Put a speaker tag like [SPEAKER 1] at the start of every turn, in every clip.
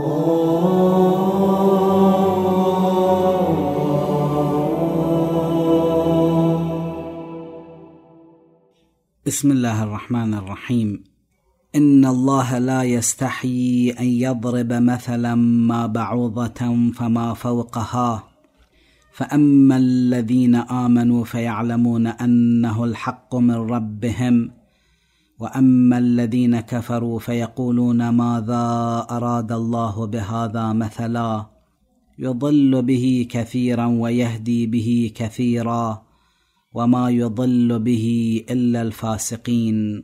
[SPEAKER 1] بسم الله الرحمن الرحيم ان الله لا يستحيي ان يضرب مثلا ما بعوضه فما فوقها فاما الذين امنوا فيعلمون انه الحق من ربهم واما الذين كفروا فيقولون ماذا اراد الله بهذا مثلا يضل به كثيرا ويهدي به كثيرا وما يضل به الا الفاسقين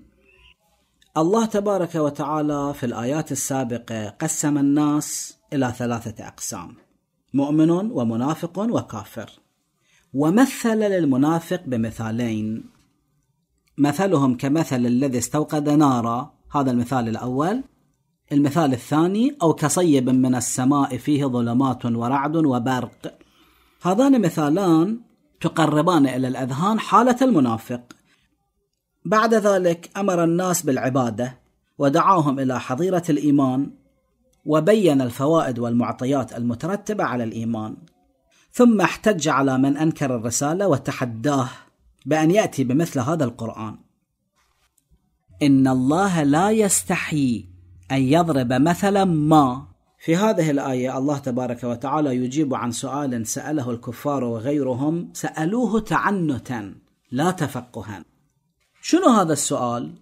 [SPEAKER 1] الله تبارك وتعالى في الايات السابقه قسم الناس الى ثلاثه اقسام مؤمن ومنافق وكافر ومثل للمنافق بمثالين مثلهم كمثل الذي استوقد نارا هذا المثال الأول المثال الثاني أو كصيب من السماء فيه ظلمات ورعد وبرق هذان مثالان تقربان إلى الأذهان حالة المنافق بعد ذلك أمر الناس بالعبادة ودعاهم إلى حظيرة الإيمان وبين الفوائد والمعطيات المترتبة على الإيمان ثم احتج على من أنكر الرسالة وتحداه بأن يأتي بمثل هذا القرآن إن الله لا يستحيي أن يضرب مثلا ما في هذه الآية الله تبارك وتعالى يجيب عن سؤال سأله الكفار وغيرهم سألوه تعنتا لا تفقها شنو هذا السؤال؟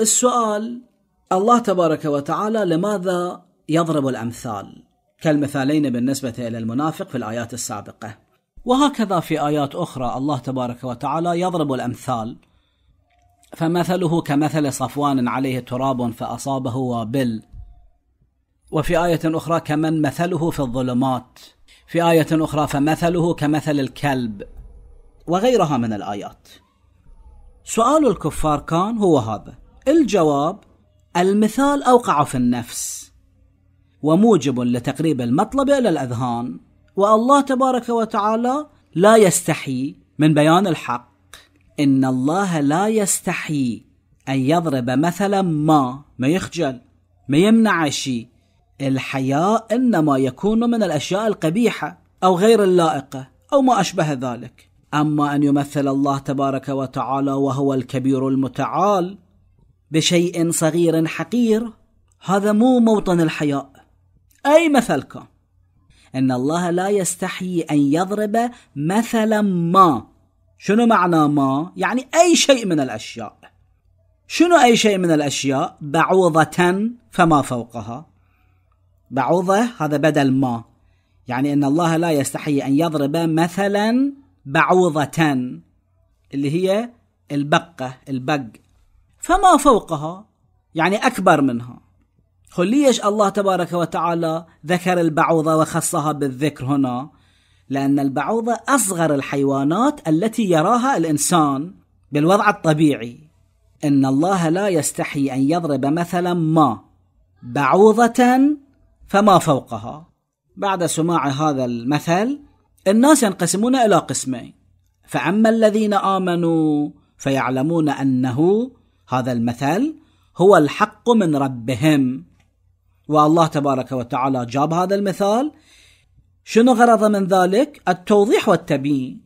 [SPEAKER 1] السؤال الله تبارك وتعالى لماذا يضرب الأمثال كالمثالين بالنسبة إلى المنافق في الآيات السابقة وهكذا في آيات أخرى الله تبارك وتعالى يضرب الأمثال فمثله كمثل صفوان عليه تراب فأصابه وابل وفي آية أخرى كمن مثله في الظلمات في آية أخرى فمثله كمثل الكلب وغيرها من الآيات سؤال الكفار كان هو هذا الجواب المثال أوقع في النفس وموجب لتقريب المطلب إلى الأذهان والله تبارك وتعالى لا يستحي من بيان الحق ان الله لا يستحي ان يضرب مثلا ما ما يخجل ما يمنع شيء الحياء انما يكون من الاشياء القبيحه او غير اللائقه او ما اشبه ذلك اما ان يمثل الله تبارك وتعالى وهو الكبير المتعال بشيء صغير حقير هذا مو موطن الحياء اي مثل كان ان الله لا يستحيي ان يضرب مثلا ما شنو معنى ما يعني اي شيء من الاشياء شنو اي شيء من الاشياء بعوضه فما فوقها بعوضه هذا بدل ما يعني ان الله لا يستحيي ان يضرب مثلا بعوضه اللي هي البقه البق فما فوقها يعني اكبر منها قل ليش الله تبارك وتعالى ذكر البعوضة وخصها بالذكر هنا لأن البعوضة أصغر الحيوانات التي يراها الإنسان بالوضع الطبيعي إن الله لا يستحي أن يضرب مثلا ما بعوضة فما فوقها بعد سماع هذا المثل الناس ينقسمون إلى قسمين فأما الذين آمنوا فيعلمون أنه هذا المثل هو الحق من ربهم والله تبارك وتعالى جاب هذا المثال شنو غرضه من ذلك؟ التوضيح والتبيين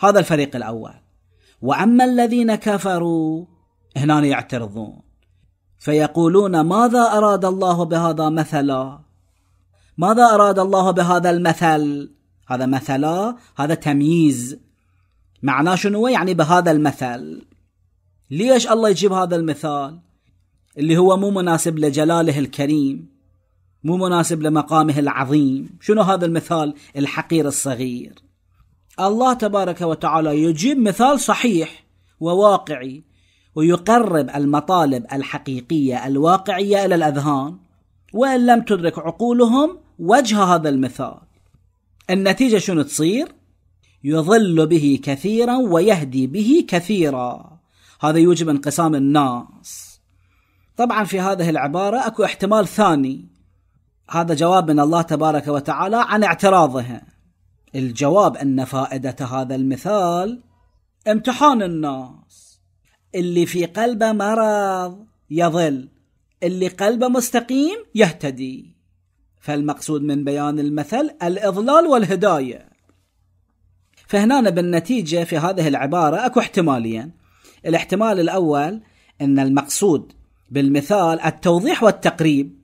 [SPEAKER 1] هذا الفريق الاول واما الذين كفروا هنا يعترضون فيقولون ماذا اراد الله بهذا مثلا؟ ماذا اراد الله بهذا المثل؟ هذا مثلا هذا تمييز معناه شنو يعني بهذا المثل ليش الله يجيب هذا المثال اللي هو مو مناسب لجلاله الكريم مو مناسب لمقامه العظيم شنو هذا المثال الحقير الصغير الله تبارك وتعالى يجيب مثال صحيح وواقعي ويقرب المطالب الحقيقيه الواقعيه الى الاذهان وان لم تدرك عقولهم وجه هذا المثال النتيجه شنو تصير يضل به كثيرا ويهدي به كثيرا هذا يوجب انقسام الناس طبعا في هذه العبارة أكو احتمال ثاني هذا جواب من الله تبارك وتعالى عن اعتراضها الجواب أن فائدة هذا المثال امتحان الناس اللي في قلبه مرض يظل اللي قلبه مستقيم يهتدي فالمقصود من بيان المثل الإضلال والهداية فهنا بالنتيجة في هذه العبارة أكو احتمالين الاحتمال الأول أن المقصود بالمثال التوضيح والتقريب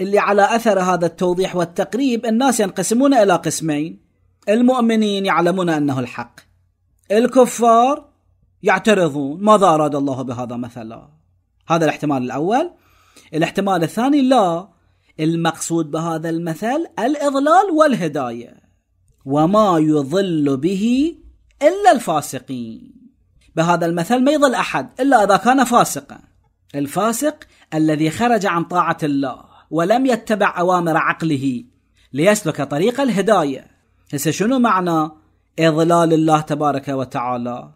[SPEAKER 1] اللي على اثر هذا التوضيح والتقريب الناس ينقسمون الى قسمين المؤمنين يعلمون انه الحق الكفار يعترضون ماذا اراد الله بهذا مثلا هذا الاحتمال الاول الاحتمال الثاني لا المقصود بهذا المثل الاضلال والهدايه وما يضل به الا الفاسقين بهذا المثل ما يضل احد الا اذا كان فاسقا الفاسق الذي خرج عن طاعة الله ولم يتبع أوامر عقله ليسلك طريق الهداية هسه شنو معنى إضلال الله تبارك وتعالى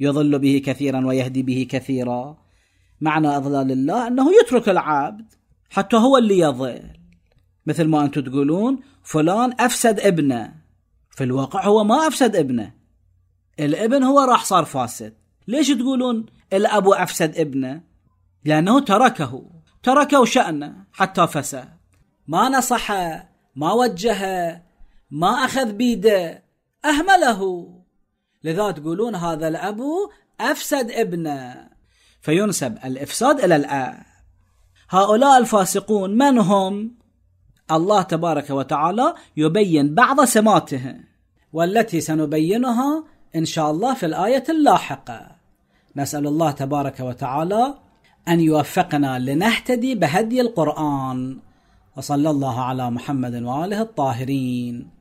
[SPEAKER 1] يضل به كثيرا ويهدي به كثيرا معنى إضلال الله أنه يترك العبد حتى هو اللي يضل مثل ما أنتم تقولون فلان أفسد ابنه في الواقع هو ما أفسد ابنه الابن هو راح صار فاسد ليش تقولون الأب أفسد ابنه لأنه تركه تركه شأنه حتى فسى ما نصحه ما وجهه ما أخذ بيده أهمله لذا تقولون هذا الأب أفسد ابنه فينسب الإفساد إلى الآب هؤلاء الفاسقون من هم؟ الله تبارك وتعالى يبين بعض سماته والتي سنبينها إن شاء الله في الآية اللاحقة نسأل الله تبارك وتعالى أن يوفقنا لنهتدي بهدي القرآن وصلى الله على محمد وآله الطاهرين